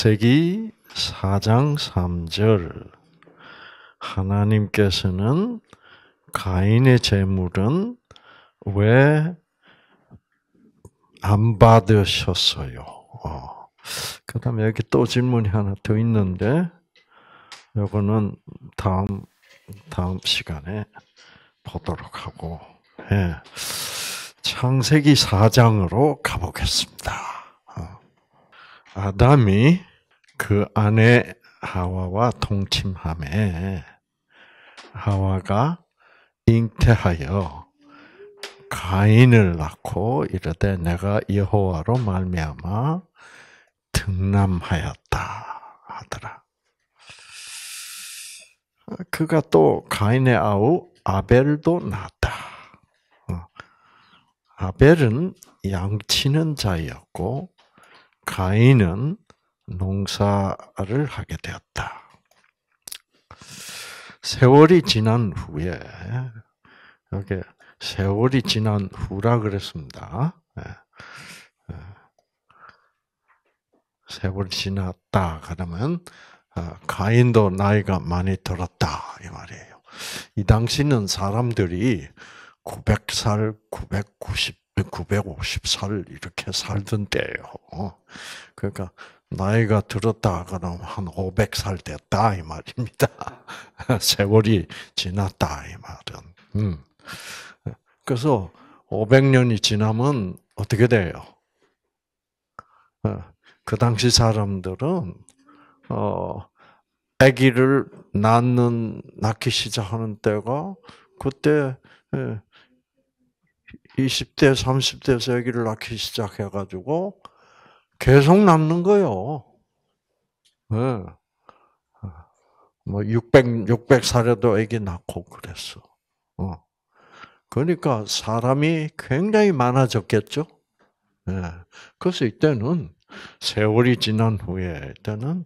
창세기 4장 3절 하나님께서는 가인의 재물은 왜 안 받으셨어요? 어. 그 다음에 여기 또 질문이 하나 더 있는데, 요거는 다음, 다음 시간에 보도록 하고, 예. 창세기 4장으로 가보겠습니다. 어. 아담이 그 안에 하와와 동침함에 하와가 잉태하여 가인을 낳고 이르되 내가 여호와로 말미암아 등남하였다 하더라. 그가 또 가인의 아우 아벨도 낳았다. 어. 아벨은 양치는 자였고 가인은 농사를 하게 되었다. 세월이 지난 후에 여기 세월이 지난 후라 그랬습니다. 예. 예. 세월 지났다 그러면 어, 가인도 나이가 많이 들었다 이 말이에요. 이 당시는 사람들이 900살, 990, 950살 이렇게 살던 때예요. 어. 그러니까 나이가 들었다 그럼 한 500살 됐다 이 말입니다. 세월이 지났다 이 말은. 음. 그래서 500년이 지나면 어떻게 돼요? 어, 그 당시 사람들은 어 아기를 낳는 낳기 시작하는 때가 그때 20대 예, 30대에서 아기를 낳기 시작해 가지고 계속 남는 거요뭐 예. 어, 600, 600살에도 애기 낳고 그랬어. 어. 그러니까 사람이 굉장히 많아졌겠죠? 예. 그래서 이때는 세월이 지난 후에 때는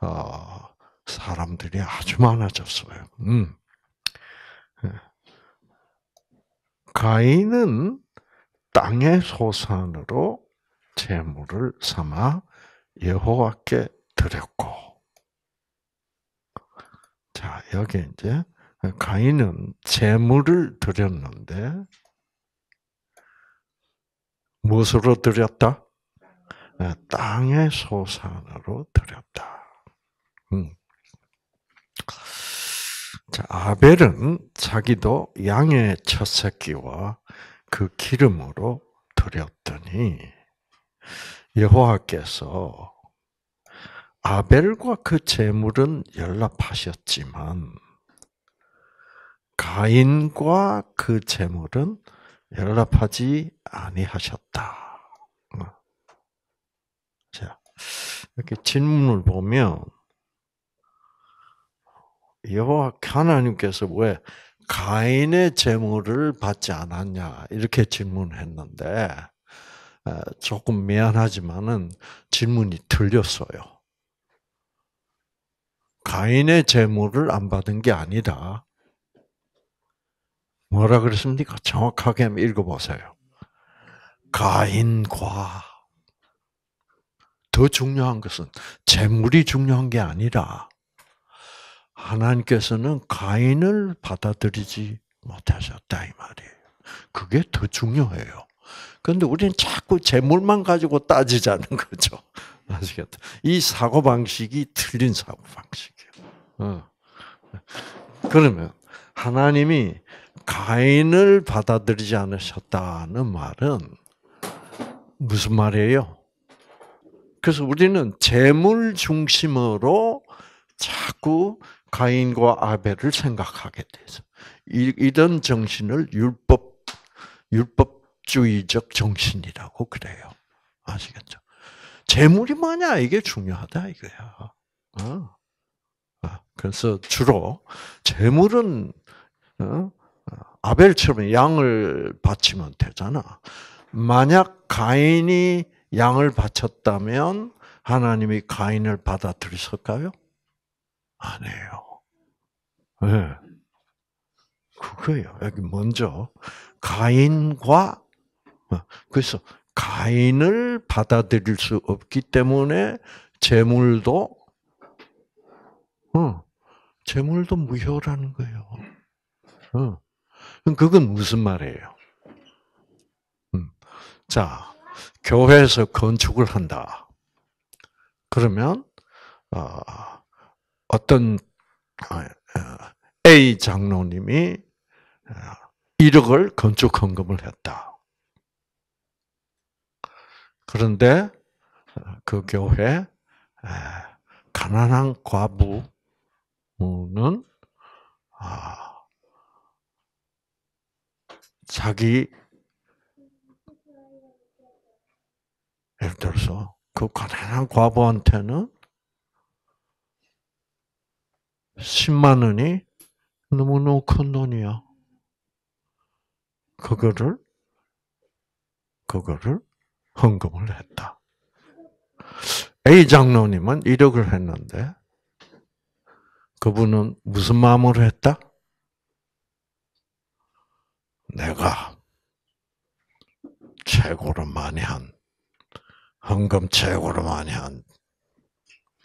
어, 사람들이 아주 많아졌어요. 음. 예. 가인은 땅의 소산으로 재물을 삼아 여호와께 드렸고 자 여기 이제 가인은 재물을 드렸는데 무엇으로 드렸다? 네, 땅의 소산으로 드렸다. 음. 자, 아벨은 자기도 양의 첫 새끼와 그 기름으로 드렸더니 여호와께서 아벨과 그제물은 연락하셨지만 가인과 그제물은 연락하지 아니하셨다. 자 이렇게 질문을 보면 여호와 하나님께서 왜 가인의 제물을 받지 않았냐 이렇게 질문했는데 어, 조금 미안하지만은 질문이 틀렸어요. 가인의 재물을 안 받은 게 아니다. 뭐라 그랬습니까? 정확하게 한번 읽어보세요. 가인과 더 중요한 것은 재물이 중요한 게 아니라 하나님께서는 가인을 받아들이지 못하셨다 이 말이에요. 그게 더 중요해요. 그런데 우리는 자꾸 재물만 가지고 따지자는 거죠. 아시겠다. 이 사고 방식이 틀린 사고 방식이에요. 어. 그러면 하나님이 가인을 받아들이지 않으셨다는 말은 무슨 말이에요? 그래서 우리는 재물 중심으로 자꾸 가인과 아벨을 생각하게 돼서 이런 정신을 율법 율법 주의적 정신이라고 그래요. 아시겠죠? 재물이 뭐냐 이게 중요하다 이거야. 어? 어 그래서 주로 재물은 어? 어, 아벨처럼 양을 바치면 되잖아. 만약 가인이 양을 바쳤다면 하나님이 가인을 받아들이실까요? 안 해요. 네. 그거예요. 여기 먼저 가인과 어, 그래서 가인을 받아들일 수 없기 때문에 재물도 어, 재물도 무효라는 거예요. 어. 그건 무슨 말이에요? 음. 자, 교회에서 건축을 한다. 그러면 어, 어떤 어, 어, A 장로님이 1억을 건축 헌금을 했다. 그런데 그 교회 가난한 과부는 아, 자기 예를 들어서 그 가난한 과부한테는 10만 원이 너무너무 큰 돈이야. 그거를 그거를 헌금을 했다. A 장로님은 1억을 했는데 그분은 무슨 마음으로 했다? 내가 최고로 많이 한 헌금 최고로 많이 한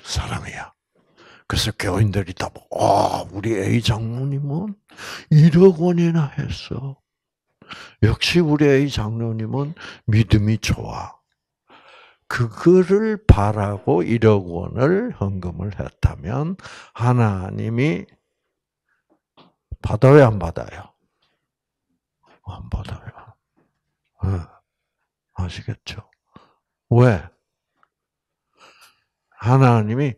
사람이야. 그래서 교인들이 다 아, 우리 A 장로님은 1억 원이나 했어. 역시 우리 의 장로님은 믿음이 좋아. 그거를 바라고 1억 원을 헌금을 했다면 하나님이 받아요 안 받아요? 안 받아요. 네. 아시겠죠? 왜? 하나님이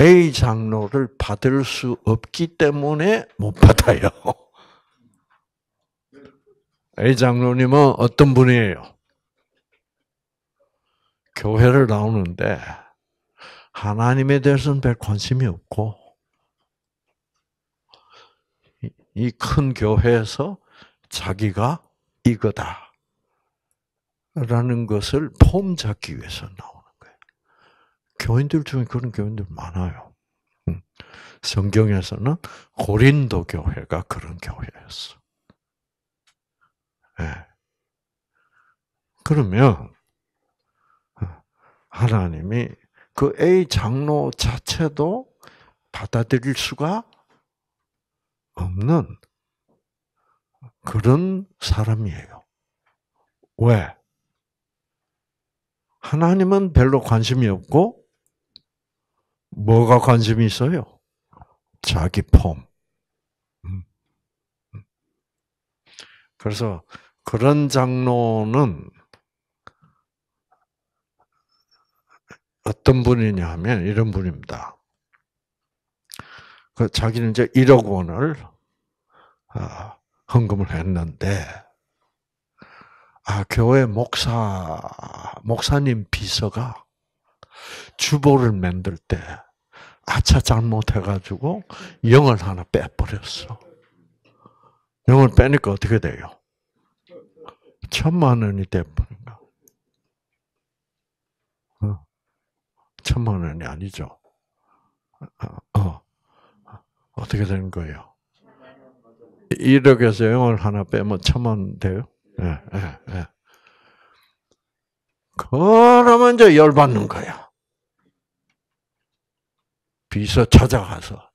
A 장로를 받을 수 없기 때문에 못 받아요. 이 장로님은 어떤 분이에요? 교회를 나오는데 하나님에 대해서는 별 관심이 없고 이 큰 교회에서 자기가 이거다. 라는 것을 폼 잡기 위해서 나오는 거예요. 교인들 중에 그런 교인들 많아요. 음. 성경에서는 고린도 교회가 그런 교회였어. 예. 그러면 하나님이 그 A 장로 자체도 받아들일 수가 없는 그런 사람이에요. 왜? 하나님은 별로 관심이 없고 뭐가 관심이 있어요? 자기 폼. 그래서 그런 장로는 어떤 분이냐 하면 이런 분입니다. 그 자기는 이제 1억 원을 아, 헌금을 했는데 아 교회 목사 목사님 비서가 주보를 만들 때 아차 잘못해가지고 영을 하나 빼버렸어. 영을 빼니까 어떻게 돼요? 천만 원이 돼버린 거. 어? 천만 원이 아니죠. 어, 어. 어떻게 되는 거예요? 1억에서 0을 하나 빼면 천만 원 돼요? 예, 예, 예. 그러면 이제 열받는 거야. 비서 찾아가서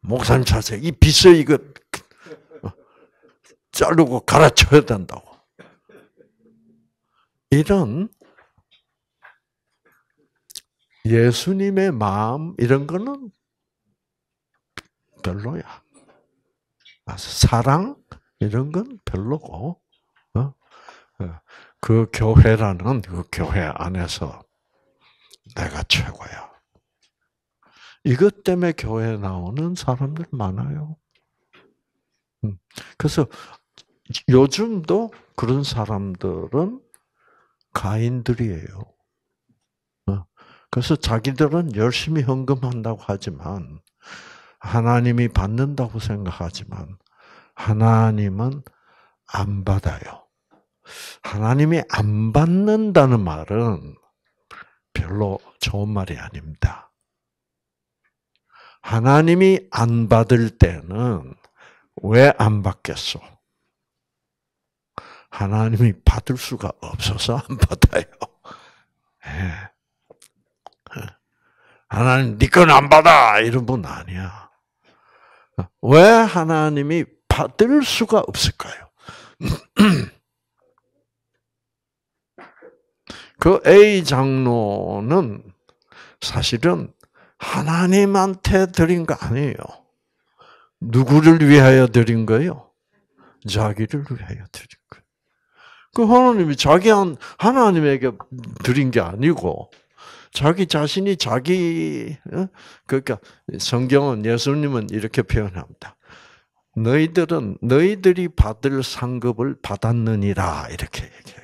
목산 뭐? 자세이 비서 이거 어, 자르고 갈아쳐야 된다고. 이런 예수님의 마음 이런 거는 별로야. 사랑 이런 건 별로고 어? 어, 그 교회라는 그 교회 안에서 내가 최고야. 이것 때문에 교회 나오는 사람들 많아요. 음. 그래서 요즘도 그런 사람들은 가인들이에요. 어. 그래서 자기들은 열심히 헌금한다고 하지만 하나님이 받는다고 생각하지만 하나님은 안 받아요. 하나님이 안 받는다는 말은 별로 좋은 말이 아닙니다. 하나님이 안 받을 때는 왜 안 받겠소? 하나님이 받을 수가 없어서 안 받아요. 예. 예. 하나님 니건안 네 받아 이런 분 아니야. 왜 하나님이 받을 수가 없을까요? 그 A 장로는 사실은 하나님한테 드린 거 아니에요. 누구를 위하여 드린 거예요? 자기를 위하여 드린 거예요. 그 하나님이 자기 한 하나님에게 드린 게 아니고 자기 자신이 자기 어? 그러니까 성경은 예수님은 이렇게 표현합니다. 너희들은 너희들이 받을 상급을 받았느니라 이렇게 얘기해요.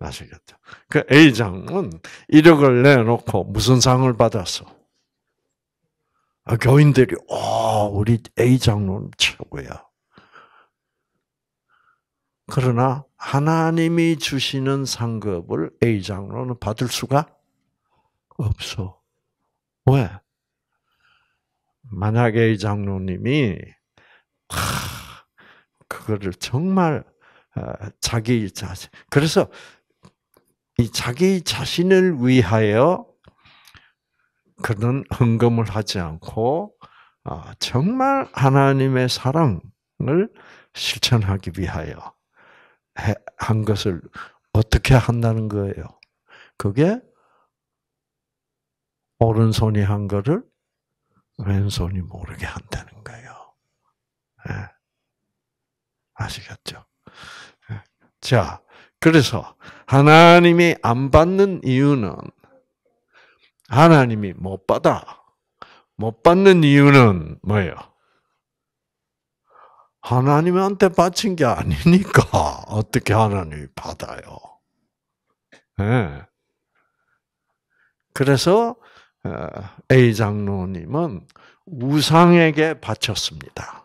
아시겠죠? 그 A장은 1억을 내놓고 무슨 상을 받았어? 아, 교인들이, 오, 우리 a 장로 최고야. 그러나 하나님이 주시는 상급을 A장로는 받을 수가 없어. 왜? 만약에 이 장로님이 그거를 정말 어, 자기 자신 그래서 이 자기 자신을 위하여 그런 헌금을 하지 않고 아, 정말 하나님의 사랑을 실천하기 위하여 한 것을 어떻게 한다는 거예요. 그게 오른손이 한 거를 왼손이 모르게 한다는 거예요. 예. 아시겠죠? 예. 자, 그래서 하나님이 안 받는 이유는 하나님이 못 받아. 못 받는 이유는 뭐예요? 하나님한테 바친 게 아니니까 어떻게 하나님이 받아요? 네. 그래서 어, A 장로님은 우상에게 바쳤습니다.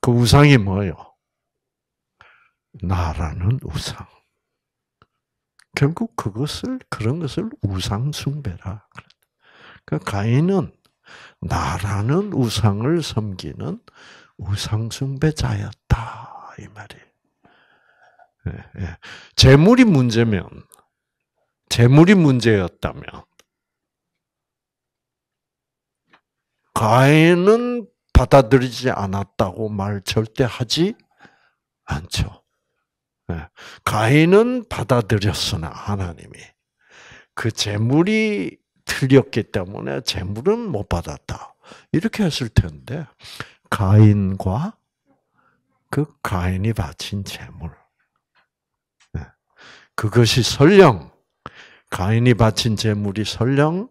그 우상이 뭐예요? 나라는 우상. 결국 그것을 그런 것을 우상 숭배라. 그러니까 가인은 나라는 우상을 섬기는 우상 숭배자였다 이말이 예, 예. 재물이 문제면 재물이 문제였다면 가인은 받아들이지 않았다고 말 절대 하지 않죠. 네. 가인은 받아들였으나 하나님이 그 재물이 틀렸기 때문에 재물은 못 받았다. 이렇게 했을 텐데 가인과 그 가인이 바친 재물 네. 그것이 설령 가인이 바친 재물이 설령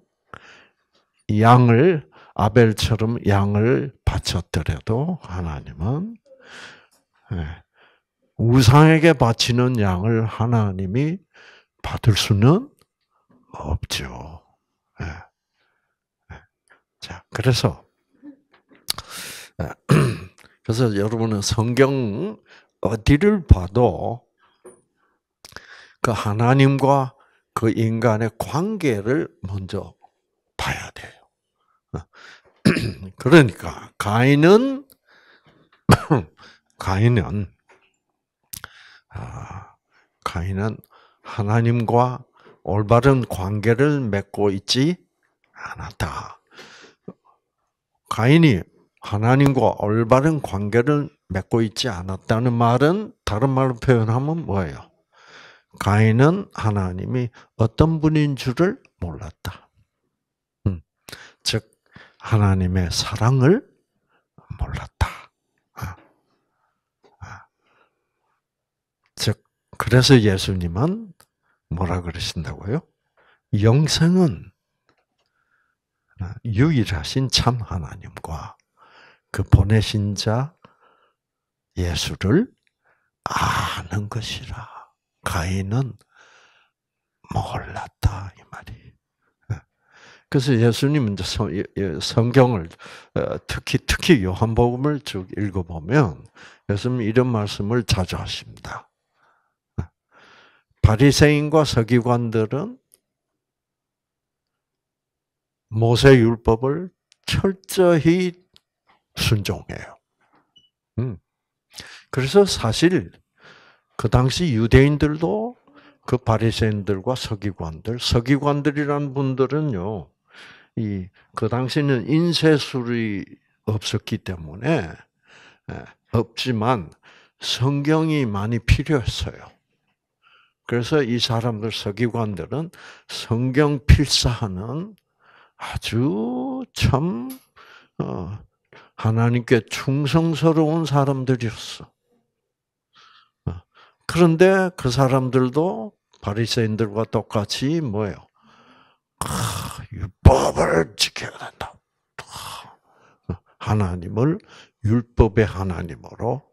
양을 아벨처럼 양을 바쳤더라도 하나님은 네. 우상에게 바치는 양을 하나님이 받을 수는 없죠. 예. 예. 자, 그래서 예. 그래서 여러분은 성경 어디를 봐도 그 하나님과 그 인간의 관계를 먼저 봐야 돼요. 어. 그러니까 가인은 가인은 아, 가인은 하나님과 올바른 관계를 맺고 있지 않았다. 가인이 하나님과 올바른 관계를 맺고 있지 않았다는 말은 다른 말로 표현하면 뭐예요? 가인은 하나님이 어떤 분인 줄을 몰랐다. 음. 즉 하나님의 사랑을 몰랐다. 그래서 예수님은 뭐라 그러신다고요? 영생은 유일하신 참 하나님과 그 보내신 자 예수를 아는 것이라. 가인은 몰랐다 이 말이. 그래서 예수님은 이제 성경을 어, 특히 특히 요한복음을 쭉 읽어보면 예수님 이런 말씀을 자주 하십니다. 바리새인과 서기관들은 모세 율법을 철저히 순종해요. 음. 그래서 사실 그 당시 유대인들도 그 바리새인들과 서기관들, 서기관들이란 분들은요, 이 그 당시는 인쇄술이 없었기 때문에 예, 없지만 성경이 많이 필요했어요. 그래서 이 사람들 서기관들은 성경 필사하는 아주 참 어, 하나님께 충성스러운 사람들이었어. 어, 그런데 그 사람들도 바리새인들과 똑같이 뭐요 율법을 지켜야 된다. 하나님을 율법의 하나님으로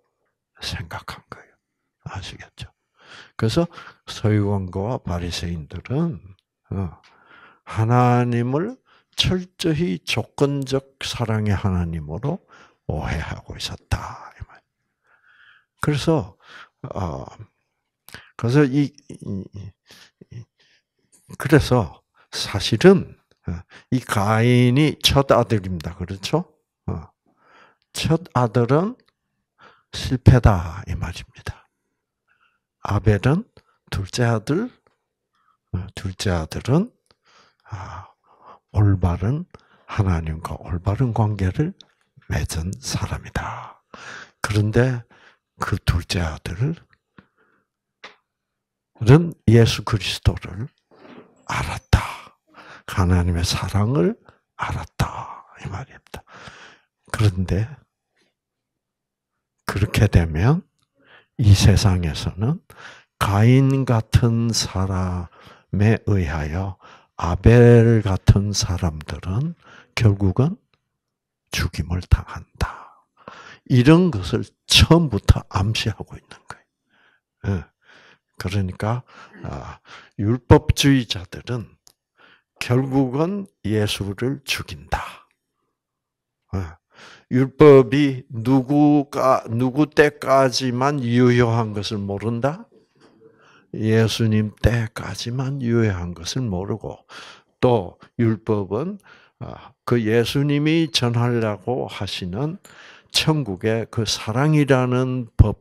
생각한 거예요. 아시겠죠? 그래서 서유원과 바리새인들은 어, 하나님을 철저히 조건적 사랑의 하나님으로 오해하고 있었다. 그래서 어, 그래서 이, 이, 이, 그래서 사실은 어, 이 가인이 첫 아들입니다. 그렇죠? 어, 첫 아들은 실패다 이 말입니다. 아벨은 둘째 아들, 어, 둘째 아들은 아, 올바른 하나님과 올바른 관계를 맺은 사람이다. 그런데 그 둘째 아들은 예수 그리스도를 알았다. 하나님의 사랑을 알았다. 이 말입니다. 그런데 그렇게 되면 이 세상에서는 가인 같은 사람에 의하여 아벨 같은 사람들은 결국은 죽임을 당한다. 이런 것을 처음부터 암시하고 있는 거예요. 예. 그러니까 아, 율법주의자들은 결국은 예수를 죽인다. 예. 율법이 누구가 누구 때까지만 유효한 것을 모른다. 예수님 때까지만 유효한 것을 모르고 또 율법은 아, 그 예수님이 전하려고 하시는 천국의 그 사랑이라는 법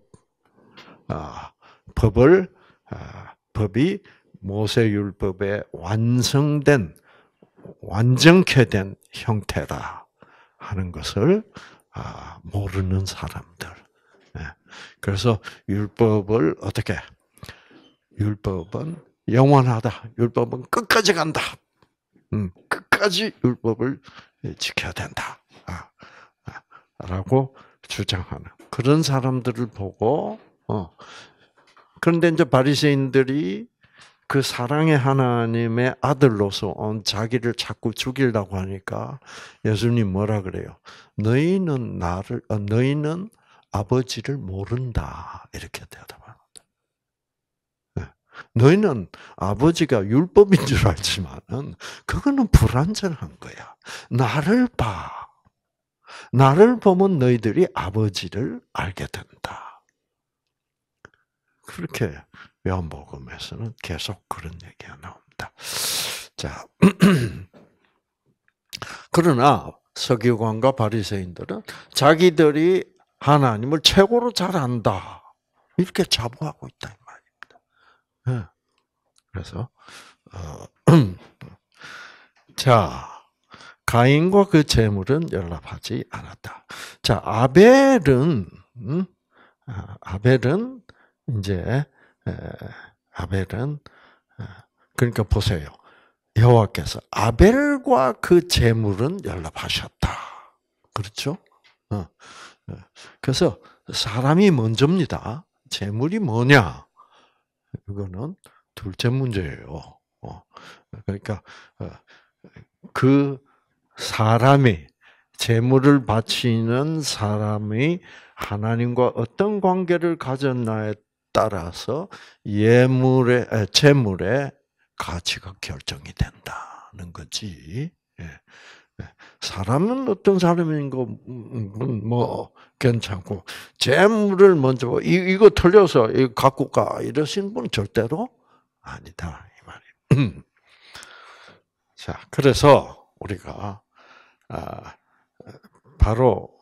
아, 법을 아, 법이 모세율법에 완성된 완전케 된 형태다. 하는 것을 아, 모르는 사람들. 예. 그래서 율법을 어떻게? 율법은 영원하다. 율법은 끝까지 간다. 음, 끝까지 율법을 지켜야 된다. 아, 아, 라고 주장하는 그런 사람들을 보고 어, 그런데 이제 바리새인들이 그 사랑의 하나님의 아들로서 온 자기를 자꾸 죽이려고 하니까 예수님 뭐라 그래요? 너희는 나를 어, 너희는 아버지를 모른다 이렇게 대답합니다. 예. 너희는 아버지가 율법인 줄 알지만은 그거는 불완전한 거야. 나를 봐. 나를 보면 너희들이 아버지를 알게 된다. 그렇게 요한복음에서는 계속 그런 얘기가 나옵니다. 자, 그러나 서기관과 바리새인들은 자기들이 하나님을 최고로 잘 안다 이렇게 자부하고 있다 이 말입니다. 예. 그래서 어, 자 가인과 그 재물은 연락하지 않았다. 자 아벨은 음? 아, 아벨은 이제 아벨은 어, 그러니까 보세요. 여호와께서 아벨과 그 재물은 연락하셨다. 그렇죠? 어, 어. 그래서 사람이 먼저입니다. 재물이 뭐냐? 이거는 둘째 문제예요. 그러니까 그 사람이 재물을 바치는 사람이 하나님과 어떤 관계를 가졌나에 따라서 예물의 재물의 가치가 결정이 된다는 거지. 예. 예. 사람은 어떤 사람인 거뭐 음, 음, 음, 괜찮고 재물을 먼저 뭐, 이 이거 털려서 이 갖고 가 이러신 분 절대로 아니다 이 말이. 자 그래서 우리가 아 바로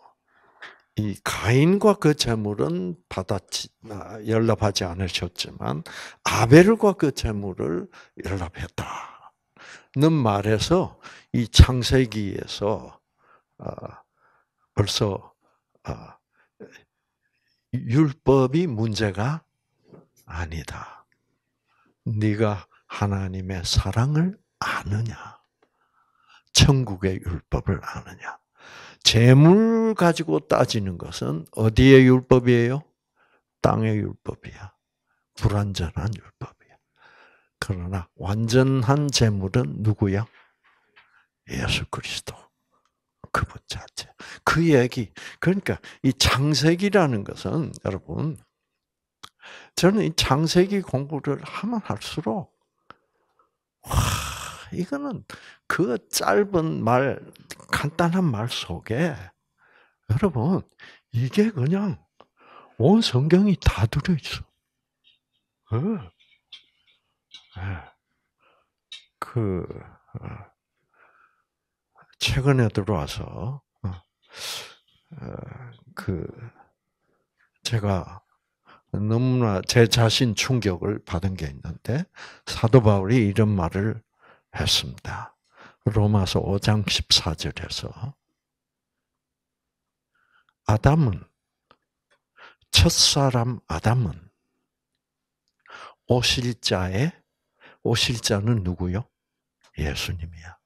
이 가인과 그 재물은 받아 연락하지 않으셨지만 아벨과 그 재물을 연락했다는 말에서 이 창세기에서 아, 벌써 아, 율법이 문제가 아니다. 네가 하나님의 사랑을 아느냐? 천국의 율법을 아느냐? 재물 가지고 따지는 것은 어디의 율법이에요? 땅의 율법이야. 불완전한 율법이야. 그러나 완전한 재물은 누구야? 예수 그리스도. 그분 자체. 그 얘기. 그러니까 이 창세기라는 것은 여러분 저는 이 창세기 공부를 하면 할수록 와 이거는 그 짧은 말, 간단한 말 속에 여러분 이게 그냥 온 성경이 다 들어 있어. 어. 예. 그 어. 최근에 들어와서 어. 그 제가 너무나 제 자신 충격을 받은 게 있는데 사도 바울이 이런 말을 했습니다. 로마서 5장 14절에서 아담은 첫사람 아담은 오실자의 오실자는 누구요? 예수님이야.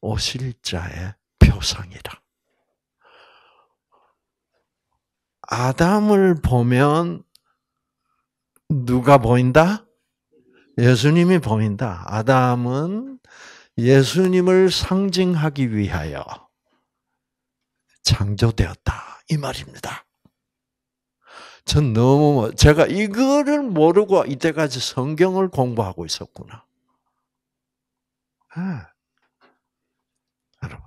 오실자의 표상이라. 아담을 보면 누가 보인다? 예수님이 보인다. 아담은 예수님을 상징하기 위하여 창조되었다. 이 말입니다. 전 너무, 뭐, 제가 이거를 모르고 이때까지 성경을 공부하고 있었구나. 예. 여러분.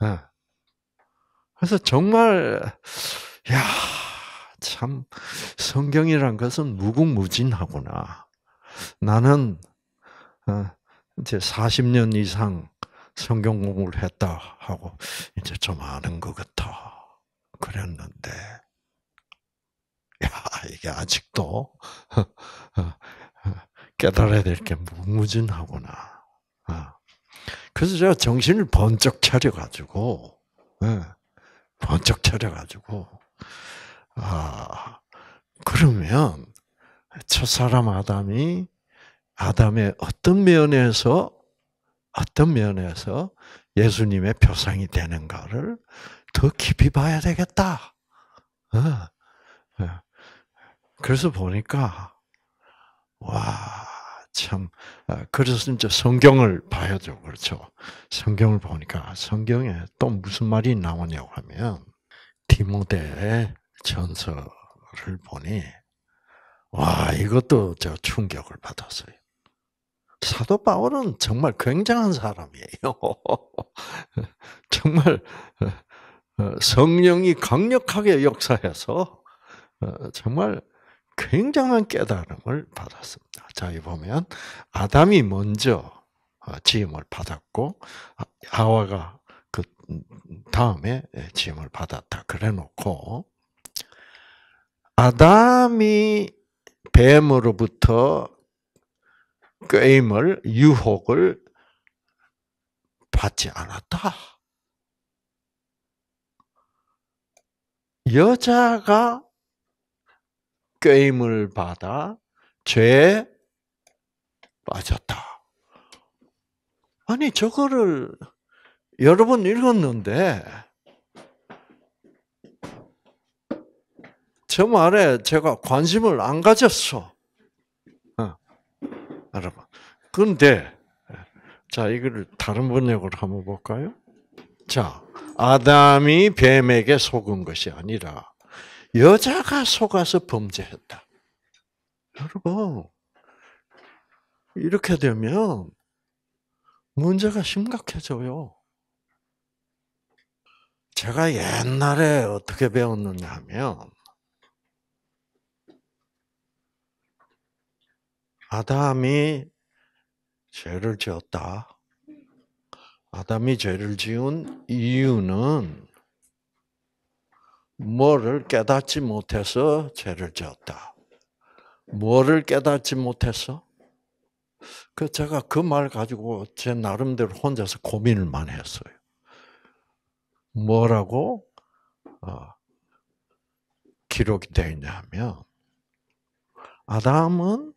네. 그래서 정말, 야, 참, 성경이란 것은 무궁무진하구나. 나는 어, 이제 40년 이상 성경 공부를 했다 하고 이제 좀 아는 것 같아 그랬는데 야 이게 아직도 어, 어, 깨달아야 될 게 무무진하구나. 그래서 제가 정신을 번쩍 차려가지고 예, 번쩍 차려가지고 아 그러면 첫사람 아담이 아담의 어떤 면에서 어떤 면에서 예수님의 표상이 되는가를 더 깊이 봐야 되겠다. 어. 어. 그래서 보니까 와. 참 어, 그래서 이제 성경을 봐야죠, 그렇죠? 성경을 보니까 성경에 또 무슨 말이 나오냐고 하면 디모데 전서를 보니 와, 이것도 저 충격을 받았어요. 사도 바울은 정말 굉장한 사람이에요. 정말 어, 성령이 강력하게 역사해서 어, 정말 굉장한 깨달음을 받았습니다. 자, 이 보면 아담이 먼저 어, 지음을 받았고 하와가 그 다음에 예, 지음을 받았다. 그래놓고 아담이 뱀으로부터 게임을 유혹을 받지 않았다. 여자가 게임을 받아 죄 빠졌다. 아니 저거를 여러분 읽었는데 저 말에 제가 관심을 안 가졌어. 어. 여러분. 근데, 자, 이거를 다른 번역으로 한번 볼까요? 자, 아담이 뱀에게 속은 것이 아니라, 여자가 속아서 범죄했다. 여러분, 이렇게 되면 문제가 심각해져요. 제가 옛날에 어떻게 배웠느냐 하면, 아담이 죄를 지었다. 아담이 죄를 지은 이유는 뭐를 깨닫지 못해서 죄를 지었다. 뭐를 깨닫지 못해서? 그 제가 그 말 가지고 제 나름대로 혼자서 고민을 많이 했어요. 뭐라고 어, 기록이 되어 있냐면 아담은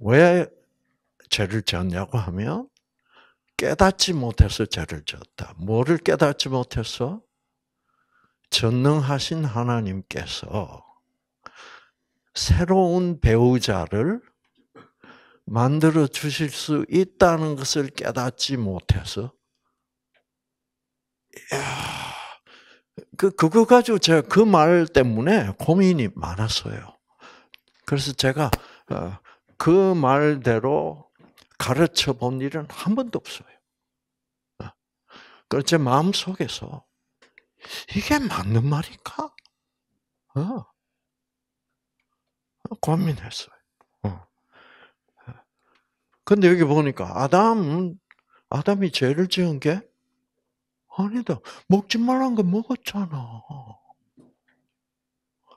왜 죄를 지었냐고 하면 깨닫지 못해서 죄를 지었다. 뭐를 깨닫지 못해서? 전능하신 하나님께서 새로운 배우자를 만들어 주실 수 있다는 것을 깨닫지 못해서 이야, 그 그거 가지고 제가 그 말 때문에 고민이 많았어요. 그래서 제가 어, 그 말대로 가르쳐 본 일은 한 번도 없어요. 어. 그제 마음 속에서 이게 맞는 말인가? 어. 고민했어요. 어. 어. 근데 여기 보니까 아담 아담이 죄를 지은 게 아니다. 먹지 말란 거 먹었잖아.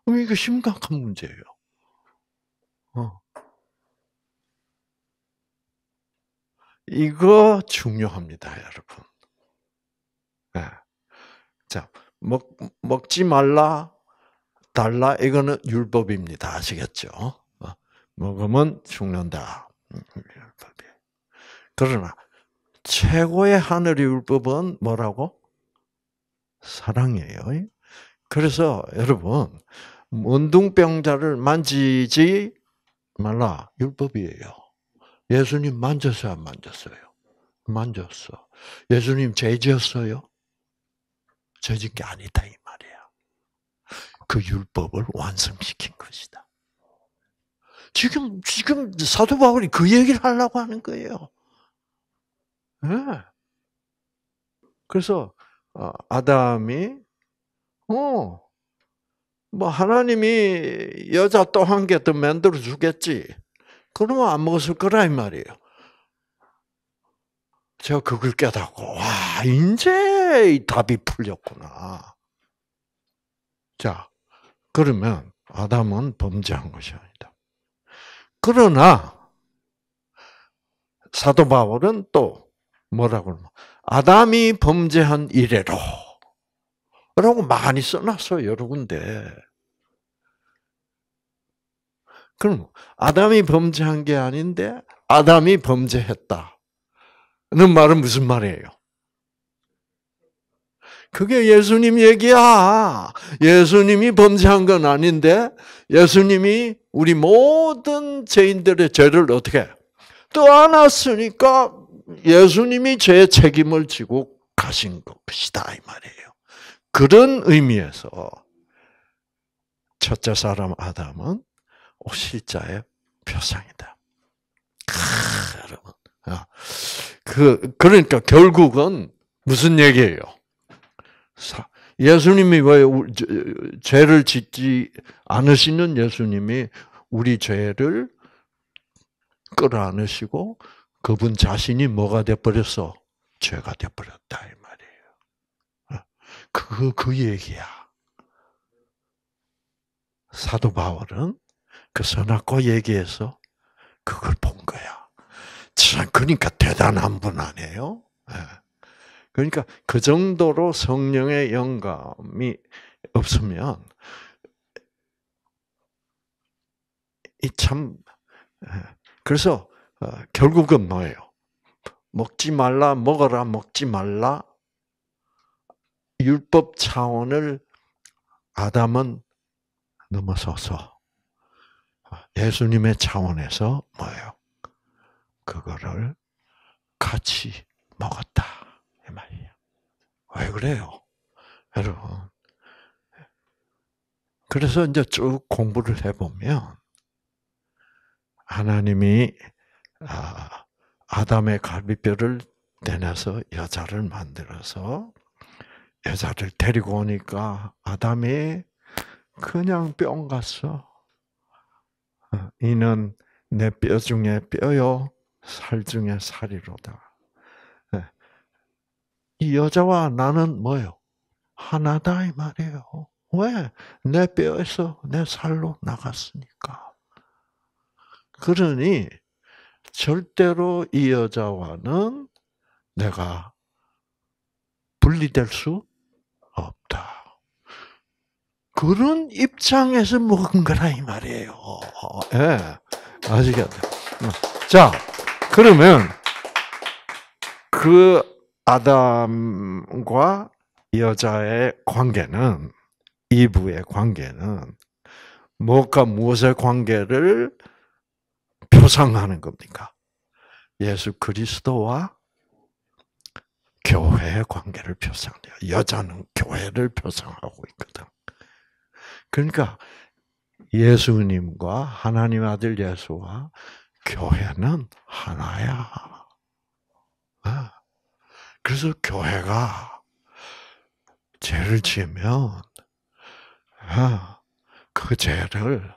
그럼 이거 심각한 문제예요. 이거 중요합니다, 여러분. 네. 자, 먹, 먹지 말라, 달라, 이거는 율법입니다. 아시겠죠? 어? 먹으면 죽는다. 음, 음, 그러나, 최고의 하늘의 율법은 뭐라고? 사랑이에요. 그래서 여러분, 문둥병자를 만지지 말라. 율법이에요. 예수님 만졌어요, 안 만졌어요? 만졌어. 예수님 죄지었어요? 죄진 게 아니다, 이 말이야. 그 율법을 완성시킨 것이다. 지금, 지금 사도 바울이 그 얘기를 하려고 하는 거예요. 네. 그래서, 어, 아담이, 어, 뭐, 하나님이 여자 또 한 개 더 만들어 주겠지. 그러면 안 먹었을 거라 이 말이에요. 제가 그걸 깨닫고 와 이제 답이 풀렸구나. 자 그러면 아담은 범죄한 것이 아니다. 그러나 사도 바울은 또 뭐라고 그면 아담이 범죄한 이래로 라고 많이 써놨어요 여러 군데. 그럼 아담이 범죄한 게 아닌데 아담이 범죄했다는 말은 무슨 말이에요? 그게 예수님 얘기야. 예수님이 범죄한 건 아닌데 예수님이 우리 모든 죄인들의 죄를 어떻게 떠안았으니까 예수님이 죄의 책임을 지고 가신 것이다 이 말이에요. 그런 의미에서 첫째 사람 아담은 오실자의 어, 표상이다. 아, 여러분. 어. 그, 그러니까 결국은 무슨 얘기예요? 예수님이 왜 죄를 짓지 않으시는 예수님이 우리 죄를 끌어안으시고 그분 자신이 뭐가 돼버렸어? 죄가 돼버렸다 이 말이에요. 그그 어. 그 얘기야. 사도 바울은 그 선악과 얘기해서 그걸 본 거야. 참, 그러니까 대단한 분 아니에요? 예. 그러니까 그 정도로 성령의 영감이 없으면 이참 예. 그래서 어, 결국은 뭐예요? 먹지 말라 먹어라 먹지 말라 율법 차원을 아담은 넘어서서 예수님의 차원에서 뭐예요? 그거를 같이 먹었다. 이 말이에요. 왜 그래요? 여러분. 그래서 이제 쭉 공부를 해보면, 하나님이 아, 아담의 갈비뼈를 떼내서 여자를 만들어서 여자를 데리고 오니까 아담이 그냥 뿅 갔어. 어, 이는 내 뼈 중에 뼈요, 살 중에 살이로다. 예, 이 여자와 나는 뭐요? 하나다 이 말이에요. 왜? 내 뼈에서 내 살로 나갔으니까. 그러니 절대로 이 여자와는 내가 분리될 수 없다. 그런 입장에서 먹은 거라 이 말이에요. 예. 아시겠죠? 음. 자, 그러면 그 아담과 여자의 관계는 이브의 관계는 무엇과 무엇의 관계를 표상하는 겁니까? 예수 그리스도와 교회의 관계를 표상해요. 여자는 교회를 표상하고 있거든. 그러니까 예수님과 하나님 아들 예수와 교회는 하나야. 어? 그래서 교회가 죄를 지으면 어? 그 죄를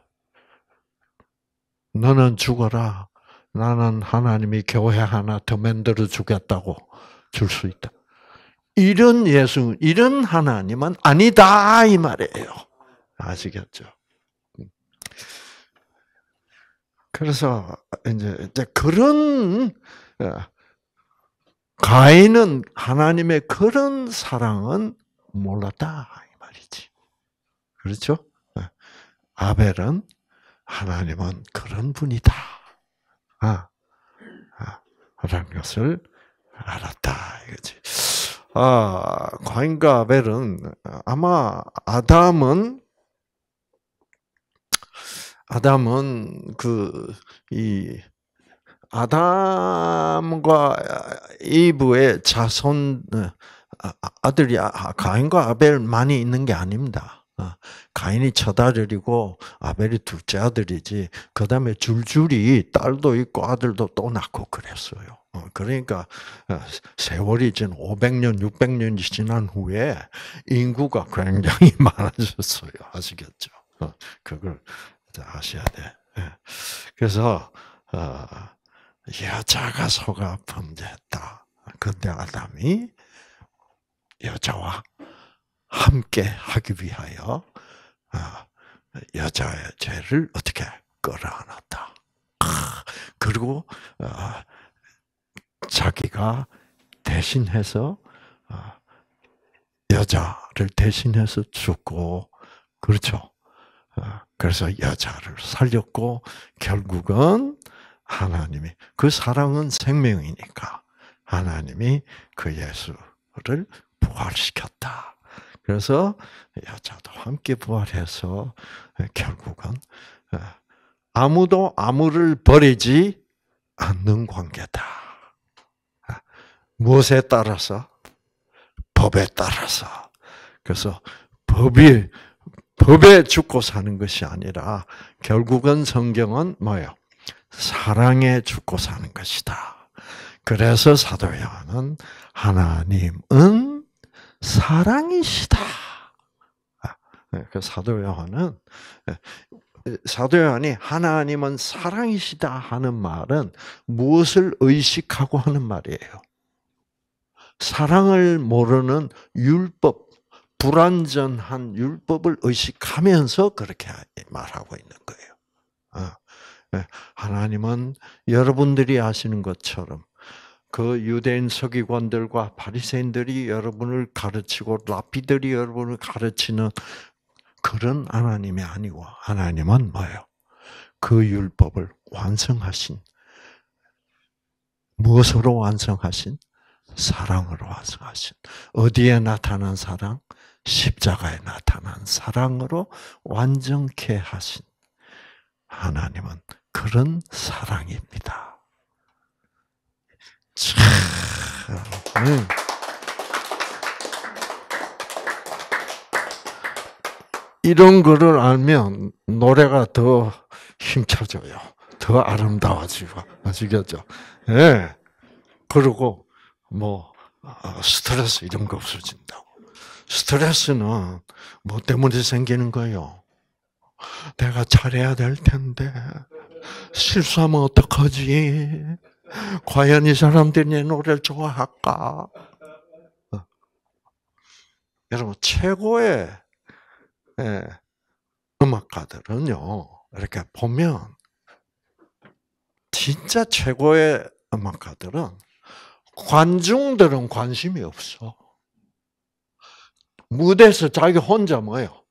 너는 죽어라. 나는 하나님이 교회 하나 더 만들어 주겠다고 줄 수 있다. 이런 예수, 이런 하나님은 아니다 이 말이에요. 아시겠죠? 음. 그래서 이제, 이제 그런 어, 가인은 하나님의 그런 사랑은 몰랐다 이 말이지. 그렇죠? 어, 아벨은 하나님은 그런 분이다. 아, 아, 라는 것을 알았다 이거지. 아, 과인과 아벨은 아마 아담은 아담은 그 이 아담과 이브의 자손 어, 아, 아, 아들이 아, 가인과 아벨 많이 있는 게 아닙니다. 어, 가인이 첫 아들이고 아벨이 둘째 아들이지 그 다음에 줄줄이 딸도 있고 아들도 또 낳고 그랬어요. 어, 그러니까 세월이 지난 500년, 600년이 지난 후에 인구가 굉장히 많아졌어요. 아시겠죠? 그걸 아셔야 돼. 예. 그래서 어, 여자가 속아 범죄했다. 근데 아담이 여자와 함께 하기 위하여 어, 여자의 죄를 어떻게 끌어안았다. 그리고 어, 자기가 대신해서 여자를 대신해서 죽고 그렇죠. 어, 그래서 여자를 살렸고 결국은 하나님이 그 사랑은 생명이니까 하나님이 그 예수를 부활시켰다. 그래서 여자도 함께 부활해서 결국은 어, 아무도 아무를 버리지 않는 관계다. 어, 무엇에 따라서? 법에 따라서. 그래서 법이 법에 죽고 사는 것이 아니라 결국은 성경은 뭐예요? 사랑에 죽고 사는 것이다. 그래서 사도 요한 하나님은 사랑이시다. 아, 네, 그 사도 요한은 예, 사도 요한이 하나님은 사랑이시다 하는 말은 무엇을 의식하고 하는 말이에요? 사랑을 모르는 율법 불완전한 율법을 의식하면서 그렇게 말하고 있는 거예요. 아, 예, 하나님은 여러분들이 아시는 것처럼 그 유대인 서기관들과 바리새인들이 여러분을 가르치고 라피들이 여러분을 가르치는 그런 하나님이 아니고 하나님은 뭐예요? 그 율법을 완성하신 무엇으로 완성하신? 사랑으로 완성하신 어디에 나타난 사랑? 십자가에 나타난 사랑으로 완전케 하신 하나님은 그런 사랑입니다. 참. 음. 이런 거를 알면 노래가 더 힘차져요. 더 아름다워지고 아시겠죠? 예. 네. 그리고 뭐 어, 스트레스 이런 거 없어진다고. 스트레스는 뭐 때문에 생기는 거예요? 내가 잘해야 될 텐데 실수하면 어떡하지? 과연 이 사람들이 내 노래를 좋아할까? 어. 여러분 최고의 예, 음악가들은요 이렇게 보면 진짜 최고의 음악가들은 관중들은 관심이 없어. 무대에서 자기 혼자 뭐예요?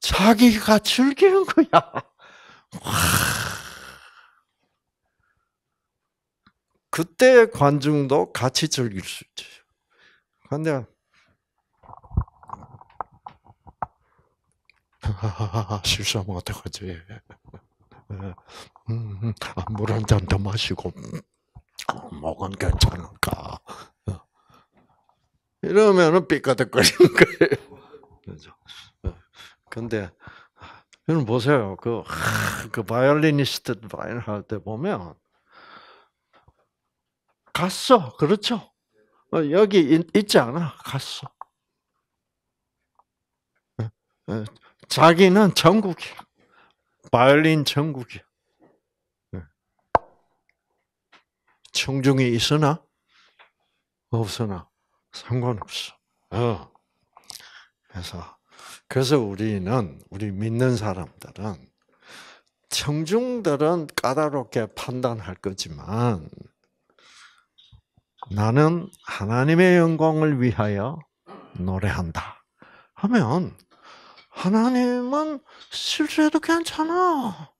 자기가 즐기는 거야. 와. 그때 관중도 같이 즐길 수 있지. 근데 실수하면 어떡하지? 음, 음, 음. 아, 물한 잔 더 마시고, 먹은 음, 어, 괜찮을까? 이러면은 삐까덕거리는 거예요. 그죠. 어. 근데 여러분 보세요. 그, 그 바이올리니스트 바이올 할때 보면 갔어. 그렇죠? 어, 여기 있, 지 않아. 갔어. 어, 자기는 전국이야. 바이올린 전국이야. 청중이 있으나 없으나 상관없어. 어. 그래서 그래서 우리는 우리 믿는 사람들은 청중들은 까다롭게 판단할 거지만 나는 하나님의 영광을 위하여 노래한다. 하면 하나님은 실수해도 괜찮아.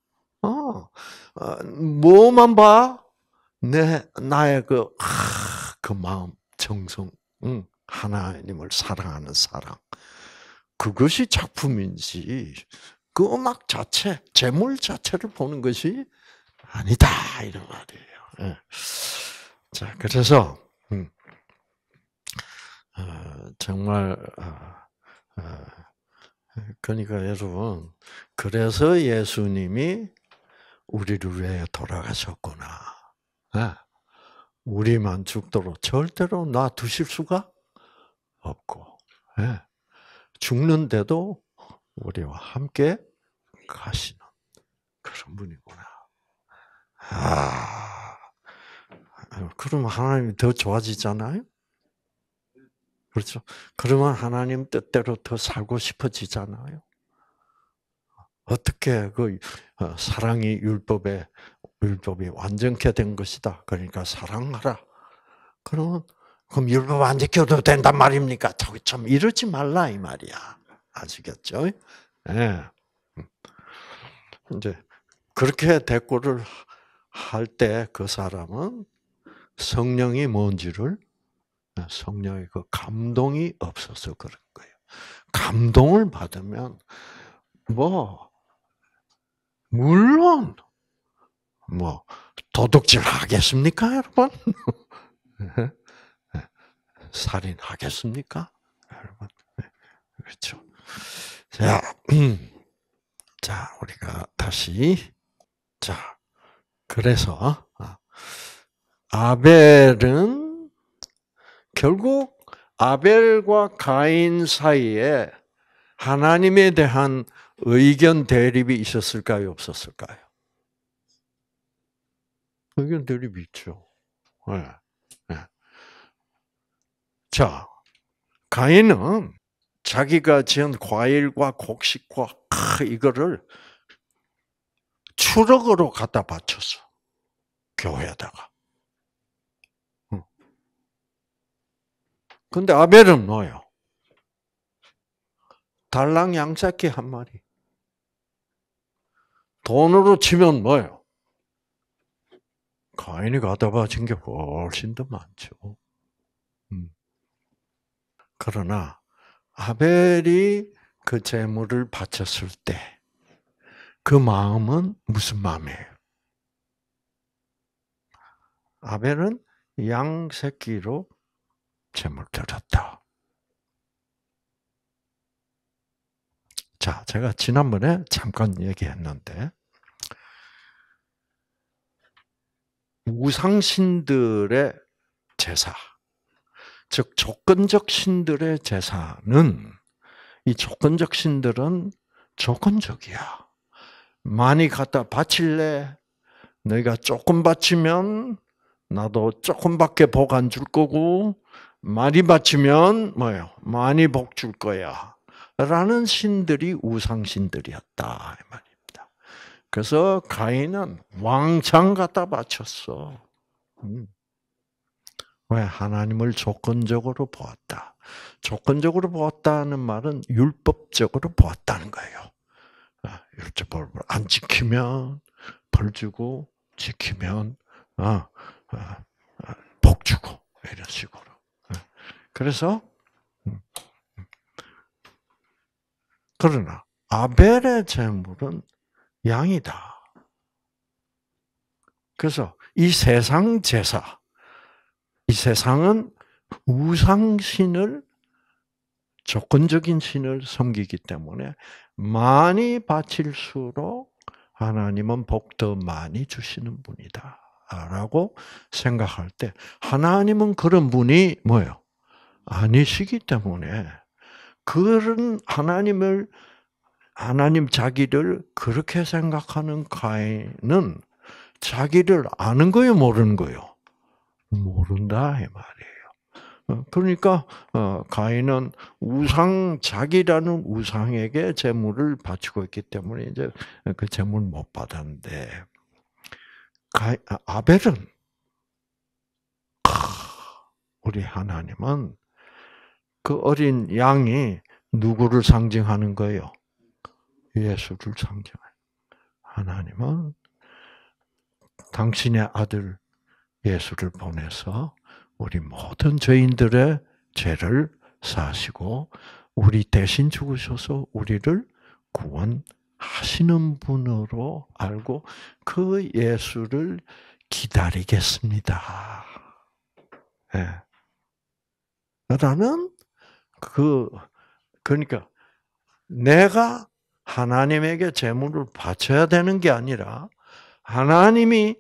어, 어 뭐만 봐? 내 나의 그그 그 마음 정성 응. 하나님을 사랑하는 사랑. 그것이 작품인지 그 음악 자체, 재물 자체를 보는 것이 아니다 이런 말이에요. 예. 자, 그래서 음. 어, 정말 어, 어, 그러니까 여러분 그래서 예수님이 우리를 위해 돌아가셨구나. 네? 우리만 죽도록 절대로 놔두실 수가 없고, 네. 죽는데도 우리와 함께 가시는 그런 분이구나. 아, 그럼 하나님이 더 좋아지잖아요? 그렇죠? 그러면 하나님 뜻대로 더 살고 싶어지잖아요? 어떻게 그 어, 사랑이 율법에 율법이 완전케 된 것이다. 그러니까 사랑하라. 그러면 그럼 율법 안 지켜도 된단 말입니까? 저기 참 이러지 말라 이 말이야. 아시겠죠? 예. 네. 이제 그렇게 대꾸를 할 때 그 사람은 성령이 뭔지를 예, 성령의 그 감동이 없어서 그런 거예요. 감동을 받으면 뭐 물론 뭐 도둑질 하겠습니까, 여러분? 살인 하겠습니까, 여러분? 그렇죠. 자, 자 우리가 다시 자 그래서 아, 아벨은 결국 아벨과 가인 사이에 하나님에 대한 의견 대립이 있었을까요, 없었을까요? 의견 대립이 있죠. 네. 예, 네. 예. 자, 가인은 자기가 지은 과일과 곡식과 아, 이거를 추럭으로 갖다 바쳤어. 교회에다가. 근데 아벨은 뭐요? 달랑 양새끼 한 마리. 돈으로 치면 뭐요? 가인이 가다 바진게 훨씬 더 많죠. 음. 그러나 아벨이 그 재물을 바쳤을 때 그 마음은 무슨 마음이에요? 아벨은 양 새끼로 재물 드렸다. 자, 제가 지난번에 잠깐 얘기했는데 우상신들의 제사, 즉 조건적 신들의 제사는 이 조건적 신들은 조건적이야. 많이 갖다 바칠래? 너희가 조금 바치면 나도 조금밖에 복 안 줄 거고 많이 바치면 뭐요? 많이 복 줄 거야. 라는 신들이 우상신들이었다. 이 말이야. 그래서 가인은 왕창 갖다 바쳤어. 음. 왜? 하나님을 조건적으로 보았다. 조건적으로 보았다는 말은 율법적으로 보았다는 거예요. 율법을 아, 안 지키면 벌 주고, 지키면, 아, 아, 복 주고, 이런 식으로. 그래서, 음, 음. 그러나, 아벨의 재물은 양이다. 그래서 이 세상 제사, 이 세상은 우상신을 조건적인 신을 섬기기 때문에 많이 바칠수록 하나님은 복 더 많이 주시는 분이다. 라고 생각할 때 하나님은 그런 분이 뭐예요? 아니시기 때문에 그런 하나님을 하나님 자기를 그렇게 생각하는 가인은 자기를 아는 거예요, 모르는 거예요? 모른다 이 말이에요. 어, 그러니까 가인은 어, 우상 자기라는 우상에게 재물을 바치고 있기 때문에 이제 그 재물 못 받았는데 가인, 아, 아벨은 우리 하나님은 그 어린 양이 누구를 상징하는 거예요? 예수를 창조해. 하나님은 당신의 아들 예수를 보내서 우리 모든 죄인들의 죄를 사시고 우리 대신 죽으셔서 우리를 구원하시는 분으로 알고 그 예수를 기다리겠습니다. 예. 라는 그 그러니까 내가 하나님에게 재물을 바쳐야 되는 게 아니라 하나님이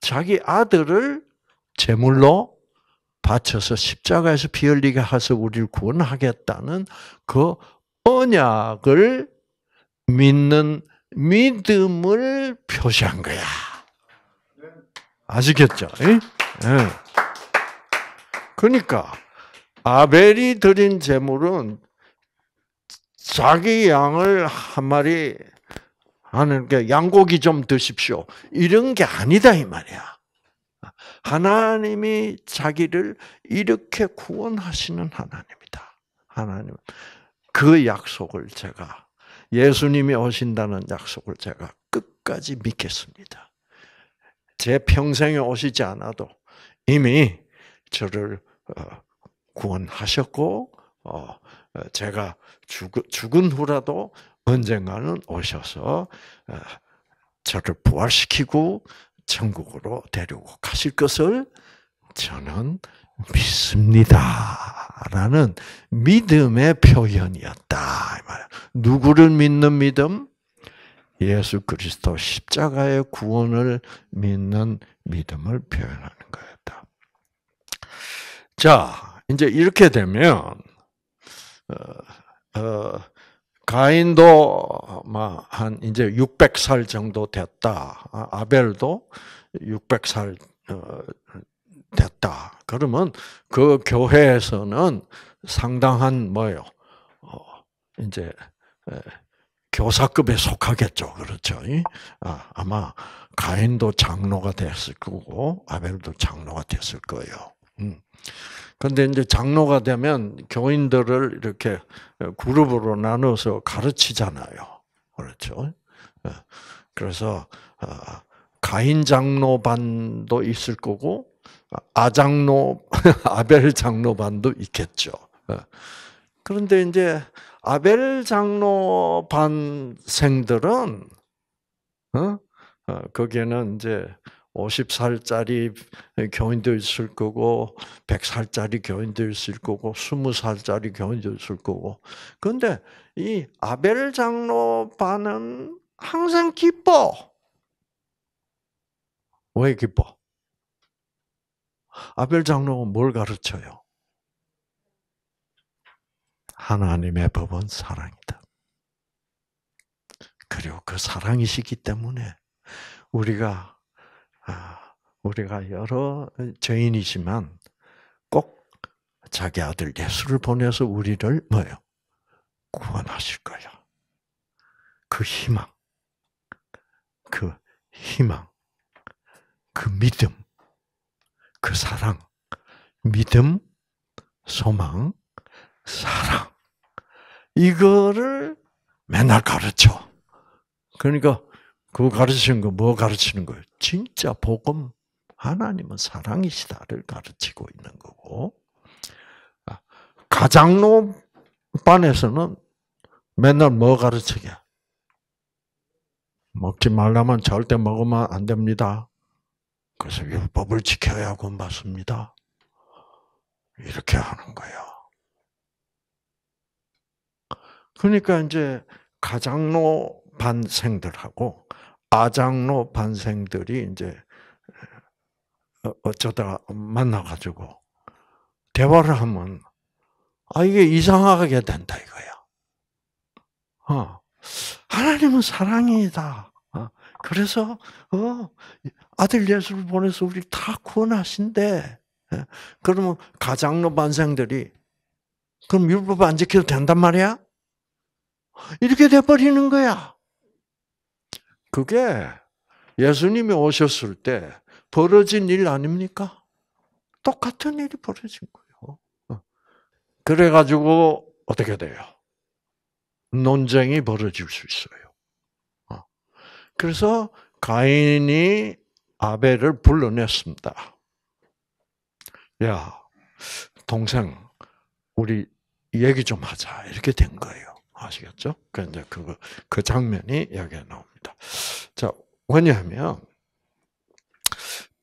자기 아들을 제물로 바쳐서 십자가에서 피 흘리게 하서 우리를 구원하겠다는 그 언약을 믿는 믿음을 표시한 거야. 아시겠죠? 네. 그러니까 아벨이 드린 제물은 자기 양을 한 마리 하나님 양고기 좀 드십시오. 이런 게 아니다 이 말이야. 하나님이 자기를 이렇게 구원하시는 하나님이다. 하나님 그 약속을 제가 예수님이 오신다는 약속을 제가 끝까지 믿겠습니다. 제 평생에 오시지 않아도 이미 저를 어, 구원하셨고 어, 어, 제가 죽은 후라도 언젠가는 오셔서 어, 저를 부활시키고 천국으로 데리고 가실 것을 저는 믿습니다. 라는 믿음의 표현이었다. 누구를 믿는 믿음? 예수 그리스도 십자가의 구원을 믿는 믿음을 표현하는 거였다. 자, 이제 이렇게 되면 어, 어, 가인도 막한 이제 600살 정도 됐다. 아, 아벨도 600살 어, 됐다. 그러면 그 교회에서는 상당한 뭐요? 어, 이제 교사급에 속하겠죠. 그렇죠. 아, 아마 가인도 장로가 됐을 거고 아벨도 장로가 됐을 거예요. 음. 그런데 이제 장로가 되면 교인들을 이렇게 그룹으로 나눠서 가르치잖아요. 그렇죠? 예. 그래서 어, 가인 장로 반도 있을 거고 아, 아장로 아벨 장로 반도 있겠죠. 예. 그런데 이제 아벨 장로 반생들은 어? 어? 거기에는 이제 50살짜리 교인도 있을 거고, 100살짜리 교인도 있을 거고, 20살짜리 교인도 있을 거고. 그런데이 아벨 장로반은 항상 기뻐. 왜 기뻐? 아벨 장로는 뭘 가르쳐요? 하나님의 법은 사랑이다. 그리고 그 사랑이시기 때문에 우리가 우리가 여러 죄인이지만 꼭 자기 아들 예수를 보내서 우리를 뭐요 구원하실 거예요. 그 희망, 그 희망, 그 믿음, 그 사랑, 믿음, 소망, 사랑. 이거를 맨날 가르쳐. 그러니까 그거 가르치는 거 뭐 가르치는 거예요? 진짜 복음 하나님은 사랑이시다를 가르치고 있는 거고 아, 가장로 반에서는 맨날 뭐 가르치게? 먹지 말라면 절대 먹으면 안 됩니다. 그래서 율법을 지켜야 군받습니다. 이렇게 하는 거예요. 그러니까 이제 가장로 반생들하고 아장로 반생들이 이제 어, 어쩌다 만나가지고 대화를 하면 아 이게 이상하게 된다 이거야. 어. 하나님은 사랑이다. 어. 그래서 어, 아들 예수를 보내서 우리 다 구원하신대. 어. 그러면 가장로 반생들이 그럼 율법 안 지켜도 된단 말이야? 이렇게 돼 버리는 거야. 그게 예수님이 오셨을 때 벌어진 일 아닙니까? 똑같은 일이 벌어진 거예요. 어. 그래가지고 어떻게 돼요? 논쟁이 벌어질 수 있어요. 어. 그래서 가인이 아벨을 불러냈습니다. 야, 동생, 우리 얘기 좀 하자. 이렇게 된 거예요. 아시겠죠? 그 이제 그그 장면이 여기에 나옵니다. 자 왜냐하면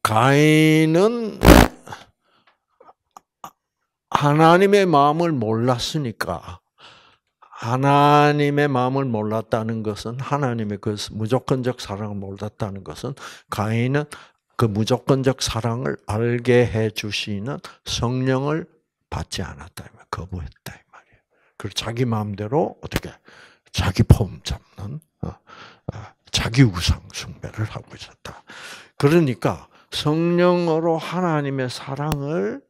가인은 하나님의 마음을 몰랐으니까 하나님의 마음을 몰랐다는 것은 하나님의 그 무조건적 사랑을 몰랐다는 것은 가인은 그 무조건적 사랑을 알게 해 주시는 성령을 받지 않았다. 거부했다. 그 자기 마음대로 어떻게 자기 폼 잡는 어, 아, 자기 우상 숭배를 하고 있었다. 그러니까 성령으로 하나님의 사랑을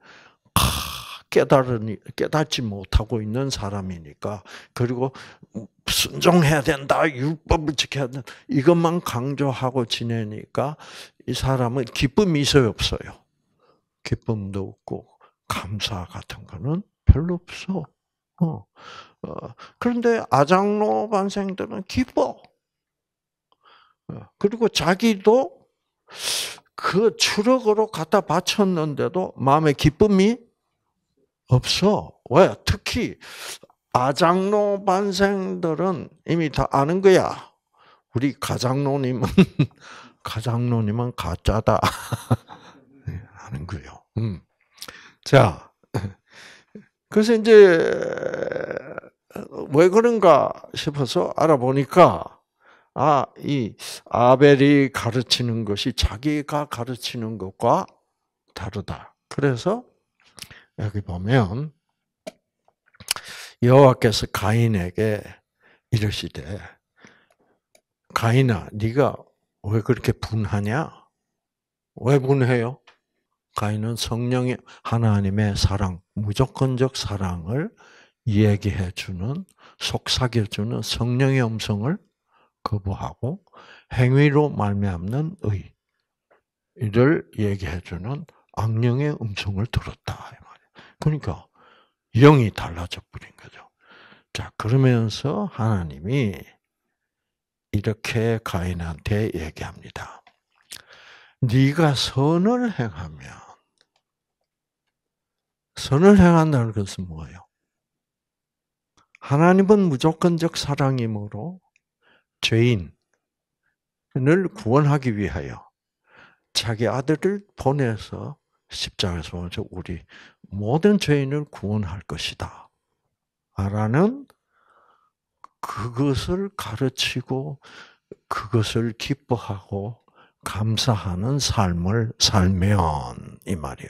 깨달으 깨닫지 못하고 있는 사람이니까 그리고 순종해야 된다 율법을 지켜야 된다 이것만 강조하고 지내니까 이 사람은 기쁨이 있어요 없어요 기쁨도 없고 감사 같은 거는 별로 없어 어, 어. 그런데 아장로 반생들은 기뻐. 어, 그리고 자기도 그 추력으로 갖다 바쳤는데도 마음의 기쁨이 없어. 왜? 특히 아장로 반생들은 이미 다 아는 거야. 우리 가장로님은 가장로님은 가짜다. 네, 아는 거요. 음. 자, 그래서 이제 왜 그런가 싶어서 알아보니까 아, 이 아벨이 가르치는 것이 자기가 가르치는 것과 다르다. 그래서 여기 보면 여호와께서 가인에게 이러시되 가인아 네가 왜 그렇게 분하냐? 왜 분해요? 가인은 성령의 하나님의 사랑, 무조건적 사랑을 얘기해 주는, 속삭여 주는 성령의 음성을 거부하고 행위로 말미암는 의를 얘기해 주는 악령의 음성을 들었다. 그러니까 영이 달라져 버린 거죠. 자, 그러면서 하나님이 이렇게 가인한테 얘기합니다. 네가 선을 행하면 선을 행한다는 것은 뭐예요? 하나님은 무조건적 사랑이므로 죄인을 구원하기 위하여 자기 아들을 보내서 십자가에서 오면 우리 모든 죄인을 구원할 것이다. 라는 그것을 가르치고 그것을 기뻐하고 감사하는 삶을 살면 이말이에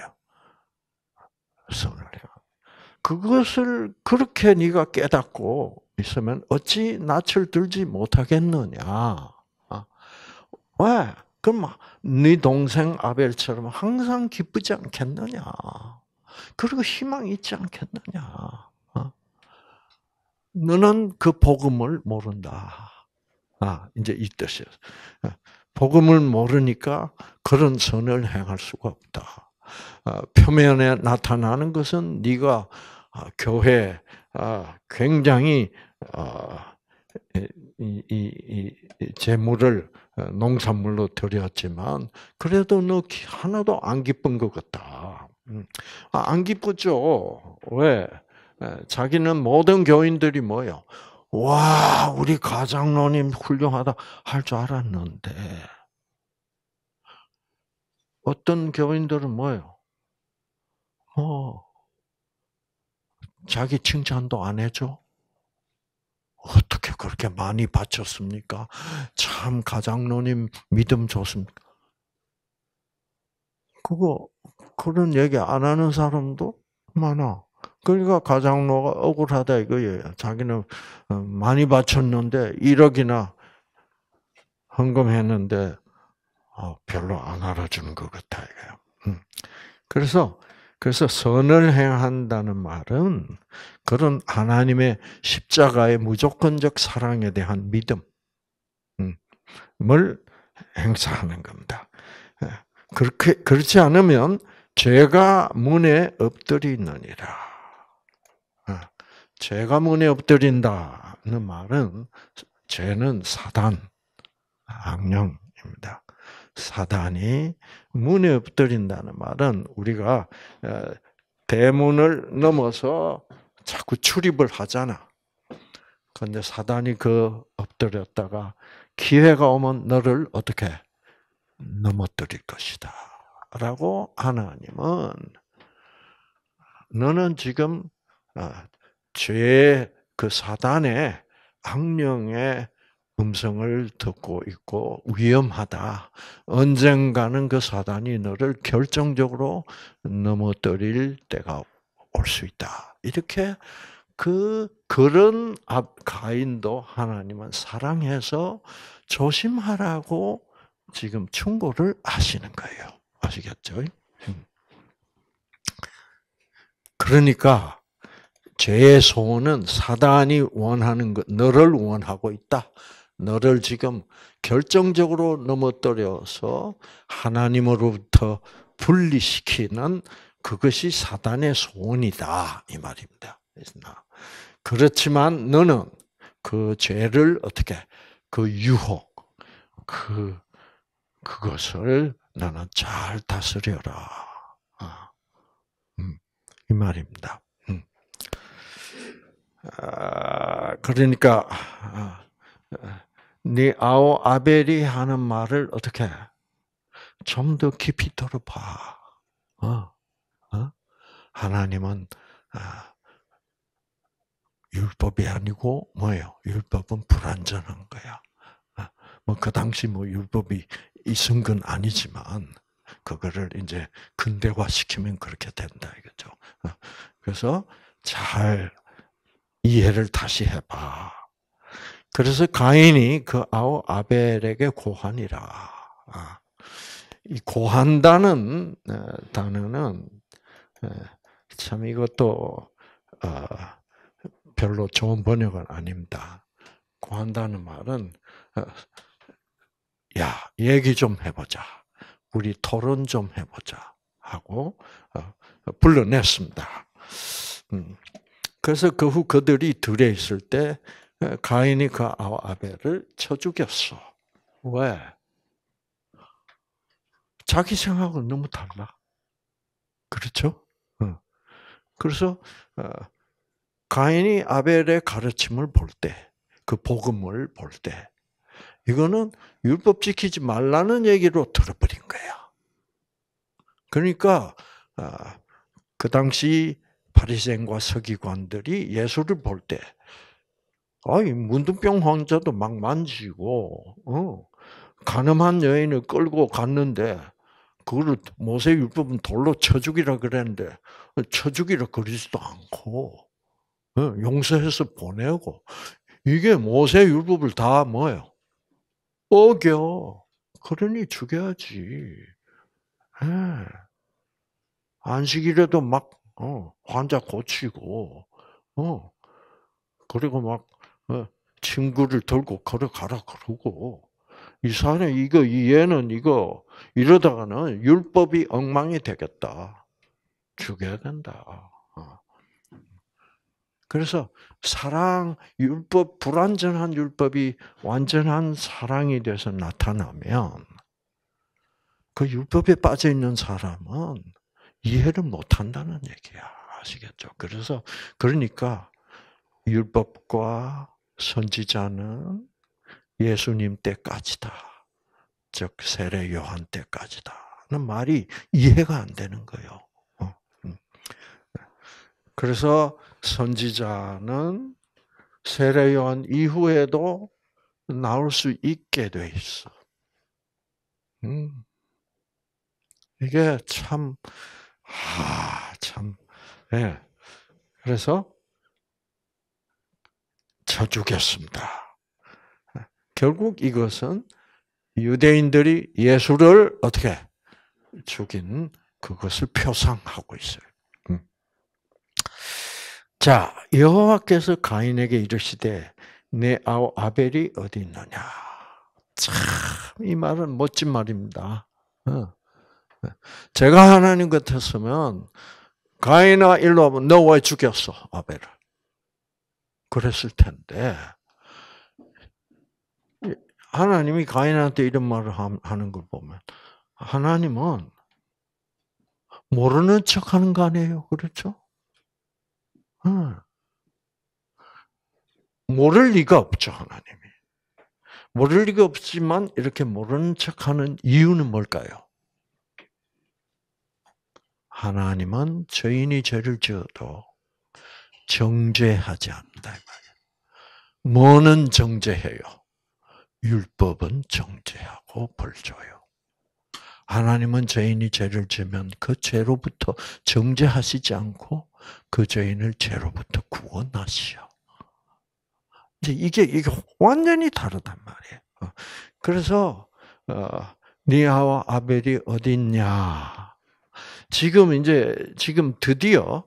선을 해요. 그것을 그렇게 네가 깨닫고 있으면 어찌 낯을 들지 못하겠느냐. 아, 왜? 그럼 네 동생 아벨처럼 항상 기쁘지 않겠느냐. 그리고 희망이 있지 않겠느냐. 아, 너는 그 복음을 모른다. 아, 이제 이 뜻이에요. 아, 복음을 모르니까 그런 선을 행할 수가 없다. 아, 표면에 나타나는 것은 네가 아, 교회 아, 굉장히 이, 재물을 어, 농산물로 드렸지만 그래도 너 하나도 안 기쁜 것 같다. 음, 안 기쁘죠. 왜? 자기는 모든 교인들이 뭐요? 와, 우리 가장노님 훌륭하다 할 줄 알았는데 어떤 교인들은 뭐예요? 어, 자기 칭찬도 안 해줘? 어떻게 그렇게 많이 바쳤습니까? 참, 가장로님 믿음 좋습니까? 그거, 그런 얘기 안 하는 사람도 많아. 그러니까 가장로가 억울하다 이거예요. 자기는 어, 많이 바쳤는데 1억이나 헌금했는데 어, 별로 안 알아주는 것 같아 요 음. 그래서 그래서 선을 행한다는 말은 그런 하나님의 십자가의 무조건적 사랑에 대한 믿음을 음, 행사하는 겁니다. 예, 그렇게 그렇지 않으면 죄가 문에 엎드리느니라. 예, 죄가 문에 엎드린다는 말은 죄는 사단, 악령입니다. 사단이 문에 엎드린다는 말은 우리가 어, 대문을 넘어서 자꾸 출입을 하잖아. 그런데 사단이 그 엎드렸다가 기회가 오면 너를 어떻게 넘어뜨릴 것이다. 라고 하나님은 너는 지금 어, 죄의그 사단의 악령의 음성을 듣고 있고 위험하다. 언젠가는 그 사단이 너를 결정적으로 넘어뜨릴 때가 올 수 있다. 이렇게 그 그런 가인도 하나님은 사랑해서 조심하라고 지금 충고를 하시는 거예요. 아시겠죠? 음. 그러니까 죄의 소원은 사단이 원하는 것, 너를 원하고 있다. 너를 지금 결정적으로 넘어뜨려서 하나님으로부터 분리시키는 그것이 사단의 소원이다 이 말입니다. 그렇지만 너는 그 죄를 어떻게 그 유혹 그 그것을 너는 잘 다스려라 아, 음, 이 말입니다. 음. 아, 그러니까 아, 네 아오 아벨이 하는 말을 어떻게 좀 더 깊이 들어봐. 어? 어? 하나님은 아, 율법이 아니고 뭐예요? 율법은 불완전한 거야. 아, 어? 뭐그 당시 뭐 율법이 있은 건 아니지만 그거를 이제 근대화 시키면 그렇게 된다 이거죠. 어? 그래서 잘 이해를 다시 해봐. 그래서 가인이 그 아우 아벨에게 고하이라이 아, 고한다는 어, 단어는 어, 참 이것도 어, 별로 좋은 번역은 아닙니다. 고한다는 말은 야 얘기 좀 해보자, 우리 토론 좀 해보자 하고 불러냈습니다. 음, 그래서 그 후 그들이 둘에 있을 때 가인이 그 아, 아벨을 쳐 죽였어. 왜? 자기 생각은 너무 달라. 그렇죠? 그래서 어, 가인이 아벨의 가르침을 볼 때, 그 복음을 볼 때, 이거는 율법 지키지 말라는 얘기로 들어버린 거야. 그러니까 어, 그 당시 바리새인과 서기관들이 예수를 볼때 아이 문둥병 환자도 막 만지고 어. 가늠한 여인을 끌고 갔는데 그거 모세 율법은 돌로 쳐 죽이라 그랬는데 쳐 죽이라 그러지도 않고 어. 용서해서 보내고 이게 모세 율법을 다 뭐예요? 어겨. 그러니 죽여야지. 예. 안식일에도 막 어, 환자 고치고, 어, 그리고 막 어, 친구를 들고 걸어가라 그러고 이 사람 이거 이 얘는 이거 이러다가는 율법이 엉망이 되겠다. 죽여야 된다. 어. 그래서 사랑 율법 불완전한 율법이 완전한 사랑이 돼서 나타나면 그 율법에 빠져 있는 사람은 이해를 못 한다는 얘기야. 아시겠죠? 그래서 그러니까 율법과 선지자는 예수님 때까지다. 즉 세례 요한 때까지다는 말이 이해가 안 되는 거예요. 어, 음. 그래서 선지자는 세례 요한 이후에도 나올 수 있게 돼 있어. 음. 이게 참, 아, 참, 예. 그래서 쳐주겠습니다. 결국 이것은 유대인들이 예수를 어떻게 죽인 그것을 표상하고 있어요. 음. 자, 여호와께서 가인에게 이르시되 내 아우 아벨이 어디 있느냐. 참 이 말은 멋진 말입니다. 어. 어. 제가 하나님 같았으면 가인아 일로 와봐. 너왜 죽였어 아벨을? 그랬을 텐데 하나님이 가인한테 이런 말을 하는 걸 보면 하나님은 모르는 척하는 거 아니에요, 그렇죠? 모를 리가 없죠, 하나님이. 모를 리가 없지만 이렇게 모르는 척하는 이유는 뭘까요? 하나님은 죄인이 죄를 지어도 정죄하지 않는다. 뭐는 정죄해요? 율법은 정죄하고 벌줘요. 하나님은 죄인이 죄를 지면 그 죄로부터 정죄하시지 않고 그 죄인을 죄로부터 구원하시오. 이제 이게 이게 완전히 다르단 말이에요. 어, 그래서 어, 니아와 아벨이 어딨냐? 지금 이제 지금 드디어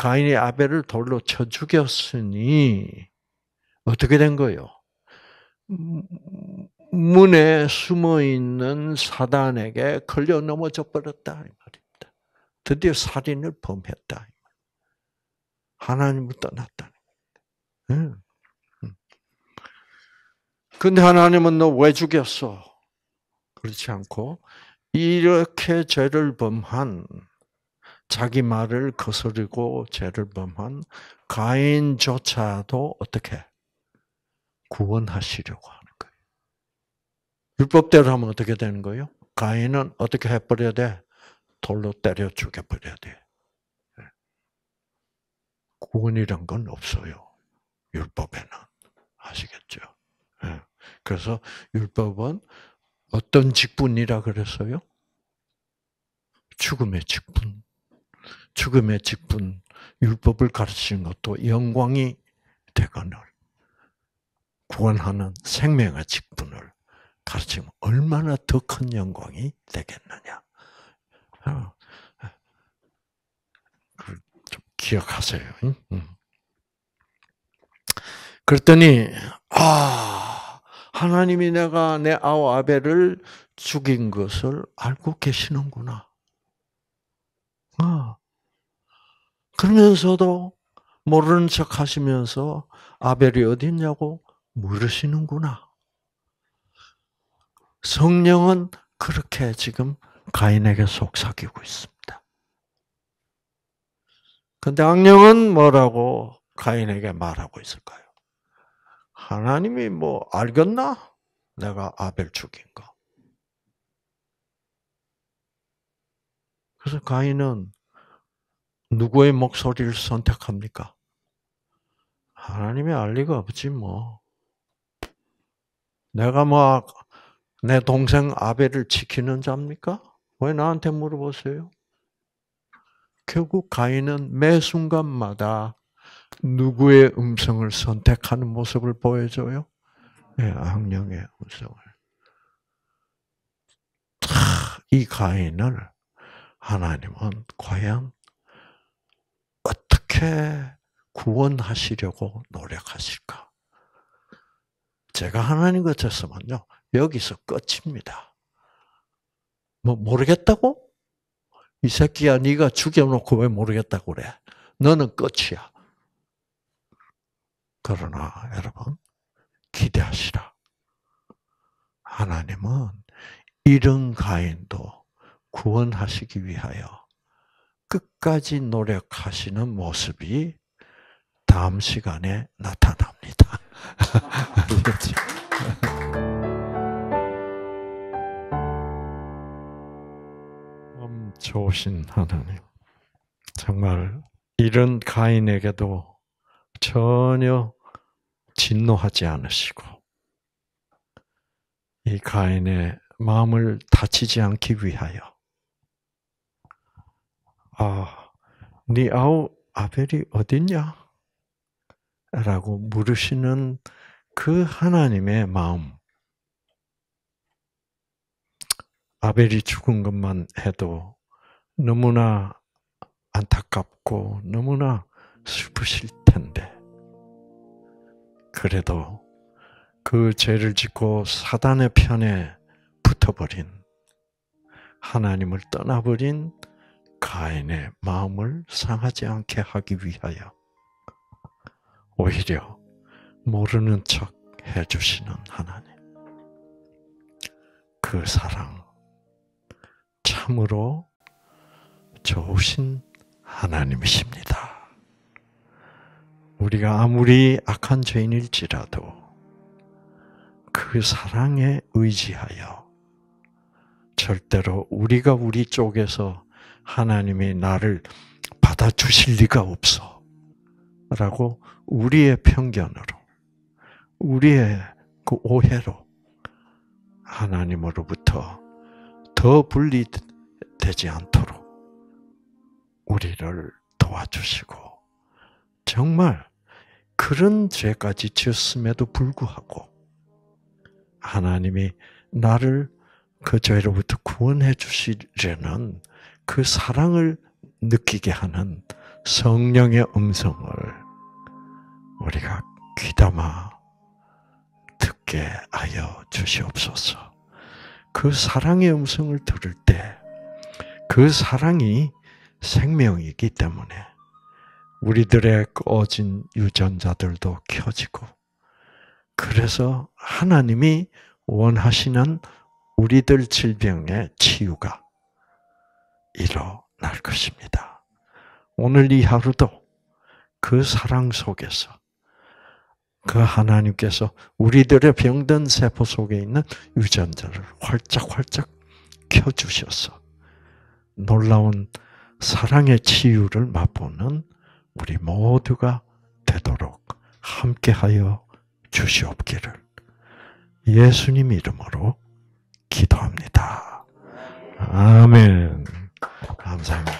가인이 아벨을 돌로 쳐 죽였으니 어떻게 된 거예요? 문에 숨어 있는 사단에게 걸려 넘어져 버렸다 이 말입니다. 드디어 살인을 범했다. 하나님을 떠났다는 근데 하나님은 너 왜 죽였어? 그렇지 않고 이렇게 죄를 범한 자기 말을 거스르고 죄를 범한 가인조차도 어떻게 구원하시려고 하는 거예요. 율법대로 하면 어떻게 되는 거예요? 가인은 어떻게 해버려야 돼? 돌로 때려 죽여버려야 돼. 예. 구원이란 건 없어요. 율법에는. 아시겠죠? 예. 그래서 율법은 어떤 직분이라 그랬어요? 죽음의 직분. 죽음의 직분, 율법을 가르치는 것도 영광이 되거늘 구원하는 생명의 직분을 가르치면 얼마나 더 큰 영광이 되겠느냐. 어. 좀 기억하세요. 그랬더니 아 하나님이 내가 내 아우 아벨을 죽인 것을 알고 계시는구나. 아 그러면서도 모르는 척 하시면서 아벨이 어디있냐고 물으시는구나. 성령은 그렇게 지금 가인에게 속삭이고 있습니다. 근데 악령은 뭐라고 가인에게 말하고 있을까요? 하나님이 뭐 알겠나? 내가 아벨 죽인 거. 그래서 가인은 누구의 목소리를 선택합니까? 하나님이 알 리가 없지 뭐. 내가 막내 뭐 아, 동생 아벨을 지키는 자입니까? 왜 나한테 물어보세요? 결국 가인은 매 순간마다 누구의 음성을 선택하는 모습을 보여줘요? 네, 악령의 음성을. 이 가인을 하나님은 과연 어떻게 구원하시려고 노력하실까? 제가 하나님 같았으면요, 여기서 끝입니다. 뭐, 모르겠다고? 이 새끼야, 네가 죽여놓고 왜 모르겠다고 그래? 너는 끝이야. 그러나, 여러분, 기대하시라. 하나님은 이런 가인도 구원하시기 위하여 끝까지 노력하시는 모습이 다음 시간에 나타납니다. 참 음, 좋으신 하나님. 정말 이런 가인에게도 전혀 진노하지 않으시고 이 가인의 마음을 다치지 않기 위하여 아, 네 아우 아벨이 어딨냐? 라고 물으시는 그 하나님의 마음. 아벨이 죽은 것만 해도 너무나 안타깝고 너무나 슬프실 텐데. 그래도 그 죄를 짓고 사단의 편에 붙어버린 하나님을 떠나버린 가인의 마음을 상하지 않게 하기 위하여 오히려 모르는 척 해주시는 하나님. 그 사랑, 참으로 좋으신 하나님이십니다. 우리가 아무리 악한 죄인일지라도 그 사랑에 의지하여 절대로 우리가 우리 쪽에서 하나님이 나를 받아주실 리가 없어. 라고 우리의 편견으로, 우리의 그 오해로 하나님으로부터 더 분리되지 않도록 우리를 도와주시고, 정말 그런 죄까지 지었음에도 불구하고, 하나님이 나를 그 죄로부터 구원해 주시려는 그 사랑을 느끼게 하는 성령의 음성을 우리가 귀담아 듣게 하여 주시옵소서. 그 사랑의 음성을 들을 때 그 사랑이 생명이기 때문에 우리들의 꺼진 유전자들도 켜지고 그래서 하나님이 원하시는 우리들 질병의 치유가 일어날 것입니다. 오늘 이 하루도 그 사랑 속에서 그 하나님께서 우리들의 병든 세포 속에 있는 유전자를 활짝활짝 켜주셔서 놀라운 사랑의 치유를 맛보는 우리 모두가 되도록 함께하여 주시옵기를 예수님 이름으로 기도합니다. 아멘. 감사합니다.